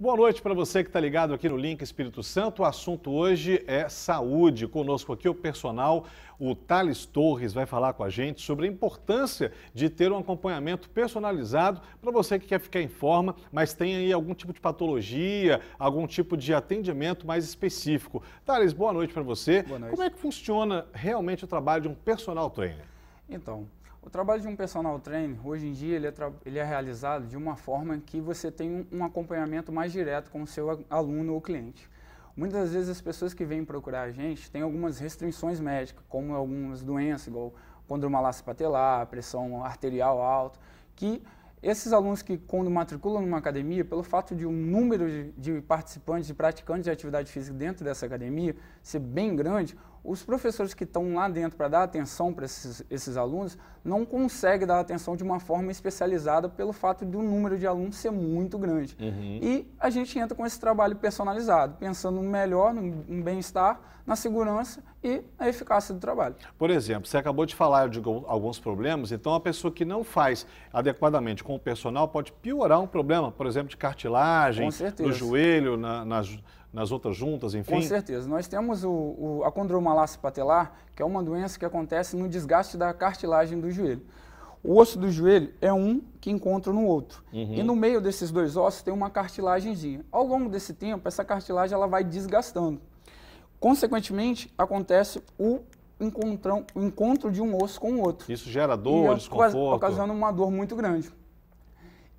Boa noite para você que está ligado aqui no Link Espírito Santo. O assunto hoje é saúde. Conosco aqui o personal, o Thales Torres, vai falar com a gente sobre a importância de ter um acompanhamento personalizado para você que quer ficar em forma, mas tem aí algum tipo de patologia, algum tipo de atendimento mais específico. Thales, boa noite para você. Boa noite. Como é que funciona realmente o trabalho de um personal trainer? Então, o trabalho de um personal trainer, hoje em dia, ele é, ele é realizado de uma forma que você tem um, um acompanhamento mais direto com o seu aluno ou cliente. Muitas vezes as pessoas que vêm procurar a gente têm algumas restrições médicas, como algumas doenças, igual condromalácia patelar, pressão arterial alta, que esses alunos que quando matriculam numa academia, pelo fato de um número de, de participantes e praticantes de atividade física dentro dessa academia ser bem grande, os professores que estão lá dentro para dar atenção para esses, esses, alunos não conseguem dar atenção de uma forma especializada pelo fato do número de alunos ser muito grande. Uhum. E a gente entra com esse trabalho personalizado, pensando no melhor, no bem-estar, na segurança e na eficácia do trabalho. Por exemplo, você acabou de falar de alguns problemas, então a pessoa que não faz adequadamente com o personal pode piorar um problema, por exemplo, de cartilagem, no joelho, na, nas outras juntas, enfim? Com certeza. Nós temos o, o, a condromalácia patelar, que é uma doença que acontece no desgaste da cartilagem do joelho. O osso do joelho é um que encontra no outro. Uhum. E no meio desses dois ossos tem uma cartilagemzinha. Ao longo desse tempo, essa cartilagem ela vai desgastando. Consequentemente, acontece o encontro, o encontro de um osso com o outro. Isso gera dor, e, é desconforto? Ocasionando uma dor muito grande.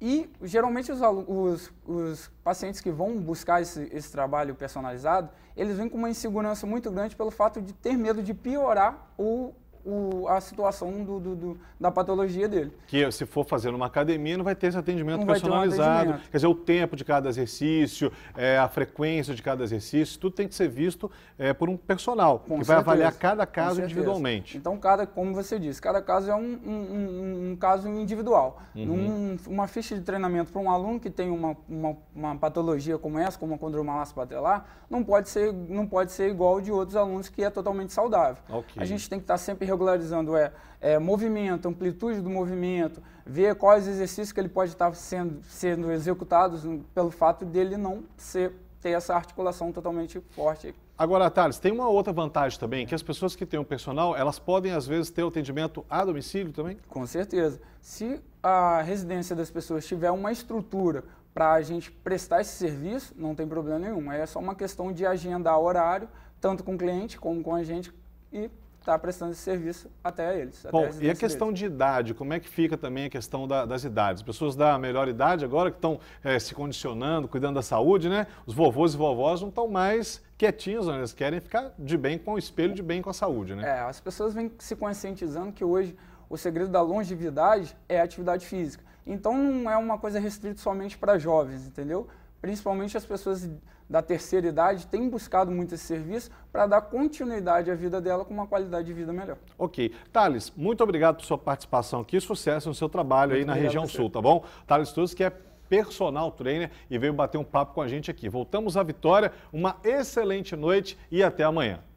E geralmente os, os, os pacientes que vão buscar esse, esse trabalho personalizado, eles vêm com uma insegurança muito grande pelo fato de ter medo de piorar o o, a situação do, do, do, da patologia dele. Que se for fazer numa academia, não vai ter esse atendimento não personalizado. Um atendimento. Quer dizer, o tempo de cada exercício, é, a frequência de cada exercício, tudo tem que ser visto é, por um personal, Com que certeza. vai avaliar cada caso individualmente. Então, cada, como você disse, cada caso é um, um, um caso individual. Uhum. uma ficha de treinamento para um aluno que tem uma, uma, uma patologia como essa, como a condromalácia patelar, não pode, ser, não pode ser igual de outros alunos que é totalmente saudável. Okay. A gente tem que estar sempre regularizando é, é, movimento, amplitude do movimento, ver quais exercícios que ele pode estar sendo, sendo executados pelo fato dele não ser, ter essa articulação totalmente forte. Agora, Thales, tem uma outra vantagem também, que as pessoas que têm um personal, elas podem, às vezes, ter o atendimento a domicílio também? Com certeza. Se a residência das pessoas tiver uma estrutura para a gente prestar esse serviço, não tem problema nenhum. É só uma questão de agendar horário, tanto com o cliente como com a gente, e está prestando esse serviço até eles. Bom, até a e a questão deles. de idade, como é que fica também a questão da, das idades? Pessoas da melhor idade agora que estão é, se condicionando, cuidando da saúde, né? Os vovôs e vovós não estão mais quietinhos, né? eles querem ficar de bem com o espelho, de bem com a saúde, né? É, as pessoas vêm se conscientizando que hoje o segredo da longevidade é a atividade física. Então não é uma coisa restrita somente para jovens, entendeu? principalmente as pessoas da terceira idade, têm buscado muito esse serviço para dar continuidade à vida dela com uma qualidade de vida melhor. Ok. Thales, muito obrigado por sua participação aqui. Sucesso no seu trabalho muito aí na região sul, tá bom? Thales Todos, que é personal trainer e veio bater um papo com a gente aqui. Voltamos à Vitória, uma excelente noite e até amanhã.